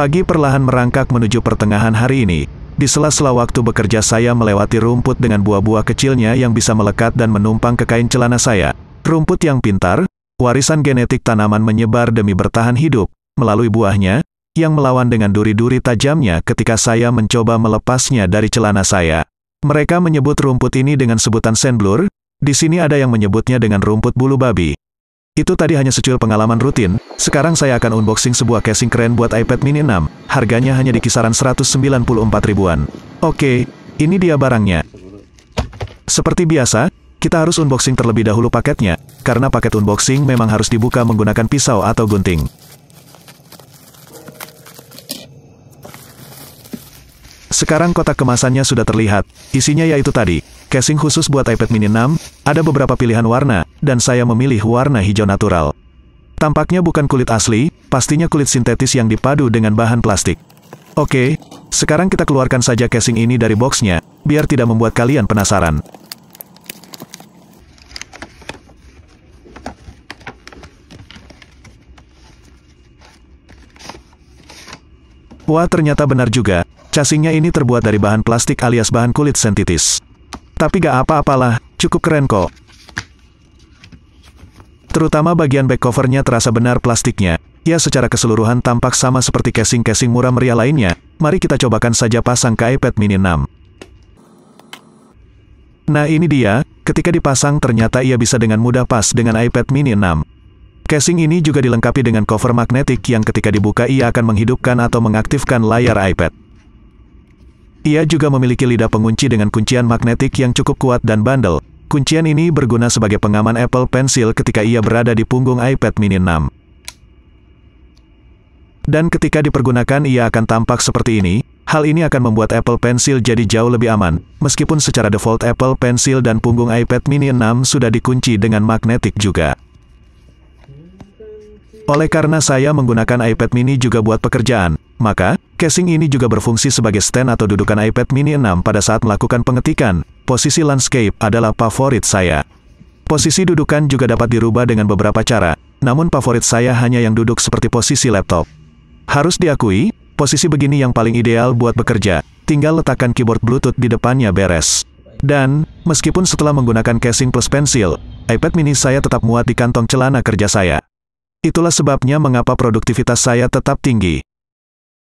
Pagi perlahan merangkak menuju pertengahan hari ini. Di sela-sela waktu bekerja saya melewati rumput dengan buah-buah kecilnya yang bisa melekat dan menumpang ke kain celana saya. Rumput yang pintar, warisan genetik tanaman menyebar demi bertahan hidup, melalui buahnya, yang melawan dengan duri-duri tajamnya ketika saya mencoba melepasnya dari celana saya. Mereka menyebut rumput ini dengan sebutan senblur, di sini ada yang menyebutnya dengan rumput bulu babi. Itu tadi hanya secuil pengalaman rutin, sekarang saya akan unboxing sebuah casing keren buat iPad mini 6, harganya hanya di kisaran 194 ribuan. Oke, ini dia barangnya. Seperti biasa, kita harus unboxing terlebih dahulu paketnya, karena paket unboxing memang harus dibuka menggunakan pisau atau gunting. Sekarang kotak kemasannya sudah terlihat, isinya yaitu tadi, casing khusus buat iPad mini 6, ada beberapa pilihan warna, dan saya memilih warna hijau natural. Tampaknya bukan kulit asli, pastinya kulit sintetis yang dipadu dengan bahan plastik. Oke, sekarang kita keluarkan saja casing ini dari boxnya, biar tidak membuat kalian penasaran. Wah ternyata benar juga, casingnya ini terbuat dari bahan plastik alias bahan kulit sintetis. Tapi gak apa-apalah, cukup keren kok. Terutama bagian back covernya terasa benar plastiknya. Ya secara keseluruhan tampak sama seperti casing-casing murah meriah lainnya. Mari kita cobakan saja pasang ke iPad mini 6. Nah ini dia, ketika dipasang ternyata ia bisa dengan mudah pas dengan iPad mini 6. Casing ini juga dilengkapi dengan cover magnetik yang ketika dibuka ia akan menghidupkan atau mengaktifkan layar iPad. Ia juga memiliki lidah pengunci dengan kuncian magnetik yang cukup kuat dan bandel. Kuncian ini berguna sebagai pengaman Apple Pencil ketika ia berada di punggung iPad mini 6. Dan ketika dipergunakan ia akan tampak seperti ini, hal ini akan membuat Apple Pencil jadi jauh lebih aman, meskipun secara default Apple Pencil dan punggung iPad mini 6 sudah dikunci dengan magnetik juga. Oleh karena saya menggunakan iPad mini juga buat pekerjaan, maka, Casing ini juga berfungsi sebagai stand atau dudukan iPad mini 6 pada saat melakukan pengetikan. Posisi landscape adalah favorit saya. Posisi dudukan juga dapat dirubah dengan beberapa cara, namun favorit saya hanya yang duduk seperti posisi laptop. Harus diakui, posisi begini yang paling ideal buat bekerja. Tinggal letakkan keyboard Bluetooth di depannya beres. Dan, meskipun setelah menggunakan casing plus pensil, iPad mini saya tetap muat di kantong celana kerja saya. Itulah sebabnya mengapa produktivitas saya tetap tinggi.